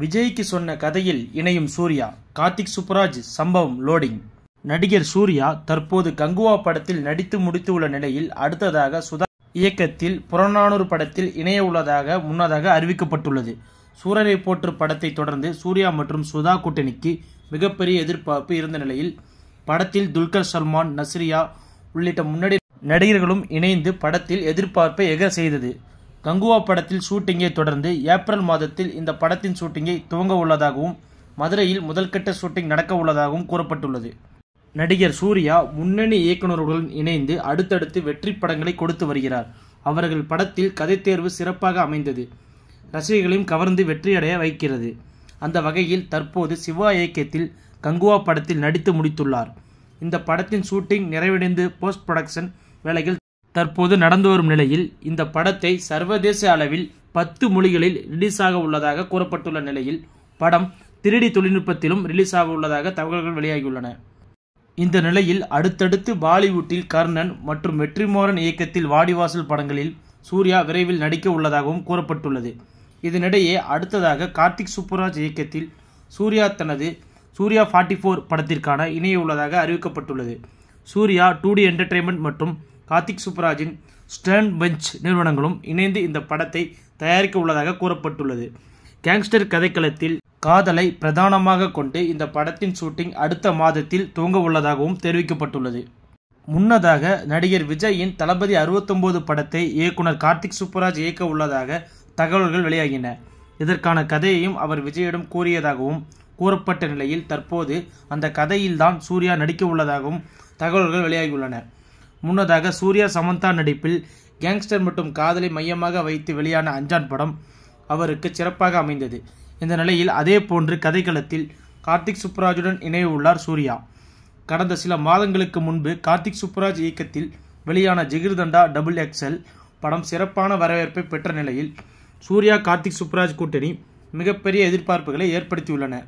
விஜய்க்கு சொன்ன கதையில் இணையும் சூர்யா கார்த்திக் சுப்ராஜ் சம்பவம் லோடிங் நடிகர் சூர்யா தற்போது கங்குவா படத்தில் நடித்து முடித்து உள்ள நிலையில் அடுத்ததாக சுதா இயக்கத்தில் புறநானூறு படத்தில் இணைய உள்ளதாக முன்னதாக அறிவிக்கப்பட்டுள்ளது சூரரை போற்று படத்தை தொடர்ந்து சூர்யா மற்றும் சுதா கூட்டணிக்கு மிகப்பெரிய எதிர்பார்ப்பு இருந்த நிலையில் படத்தில் துல்கர் சல்மான் நஸ்ரியா உள்ளிட்ட முன்னணி நடிகர்களும் இணைந்து படத்தில் எதிர்பார்ப்பை எக செய்தது கங்குவா படத்தில் ஷூட்டிங்கை தொடர்ந்து ஏப்ரல் மாதத்தில் இந்த படத்தின் ஷூட்டிங்கை துவங்க உள்ளதாகவும் மதுரையில் முதல்கட்ட ஷூட்டிங் நடக்க உள்ளதாகவும் கூறப்பட்டுள்ளது நடிகர் சூர்யா முன்னணி இயக்குநர்களுடன் இணைந்து அடுத்தடுத்து வெற்றி படங்களை கொடுத்து வருகிறார் அவர்கள் படத்தில் கதை தேர்வு சிறப்பாக அமைந்தது ரசிகர்களையும் கவர்ந்து வெற்றியடைய வைக்கிறது அந்த வகையில் தற்போது சிவா இயக்கத்தில் கங்குவா படத்தில் நடித்து முடித்துள்ளார் இந்த படத்தின் ஷூட்டிங் நிறைவடைந்து போஸ்ட் ப்ரொடக்ஷன் வேலைகள் தற்போது நடந்து வரும் நிலையில் இந்த படத்தை சர்வதேச அளவில் பத்து மொழிகளில் ரிலீஸ் ஆக உள்ளதாக கூறப்பட்டுள்ள நிலையில் படம் திருடி தொழில்நுட்பத்திலும் ரிலீஸ் ஆக உள்ளதாக தகவல்கள் வெளியாகியுள்ளன இந்த நிலையில் அடுத்தடுத்து பாலிவுட்டில் கர்ணன் மற்றும் வெற்றிமாறன் இயக்கத்தில் வாடிவாசல் படங்களில் சூர்யா விரைவில் நடிக்க உள்ளதாகவும் கூறப்பட்டுள்ளது இதனிடையே அடுத்ததாக கார்த்திக் சுப்புராஜ் இயக்கத்தில் சூர்யா தனது சூர்யா ஃபார்ட்டி ஃபோர் படத்திற்கான இணைய உள்ளதாக அறிவிக்கப்பட்டுள்ளது சூர்யா டூ டி என்டர்டெயின்மெண்ட் மற்றும் கார்த்திக் சுப்ராஜின் ஸ்டர்ன் பெஞ்ச் நிறுவனங்களும் இணைந்து இந்த படத்தை தயாரிக்க உள்ளதாக கூறப்பட்டுள்ளது கேங்ஸ்டர் கதைக்களத்தில் காதலை பிரதானமாக கொண்டு இந்த படத்தின் ஷூட்டிங் அடுத்த மாதத்தில் துவங்க உள்ளதாகவும் தெரிவிக்கப்பட்டுள்ளது முன்னதாக நடிகர் விஜயின் தளபதி அறுபத்தொம்போது படத்தை இயக்குனர் கார்த்திக் சுப்ராஜ் இயக்க உள்ளதாக தகவல்கள் வெளியாகின இதற்கான கதையையும் அவர் விஜயிடம் கூறியதாகவும் கூறப்பட்ட நிலையில் தற்போது அந்த கதையில்தான் சூர்யா நடிக்க உள்ளதாகவும் தகவல்கள் வெளியாகியுள்ளன முன்னதாக சூர்யா சமந்தா நடிப்பில் கேங்ஸ்டர் மற்றும் காதலை மையமாக வைத்து வெளியான அஞ்சான் படம் அவருக்கு சிறப்பாக அமைந்தது இந்த நிலையில் அதே போன்று கதைக்களத்தில் கார்த்திக் சுப்ராஜுடன் உள்ளார் சூர்யா கடந்த சில மாதங்களுக்கு முன்பு கார்த்திக் சுப்ராஜ் இயக்கத்தில் வெளியான ஜிகிர்தண்டா டபுள் எக்ஸ்எல் படம் சிறப்பான வரவேற்பை பெற்ற நிலையில் சூர்யா கார்த்திக் சுப்ராஜ் கூட்டணி மிகப்பெரிய எதிர்பார்ப்புகளை ஏற்படுத்தியுள்ளன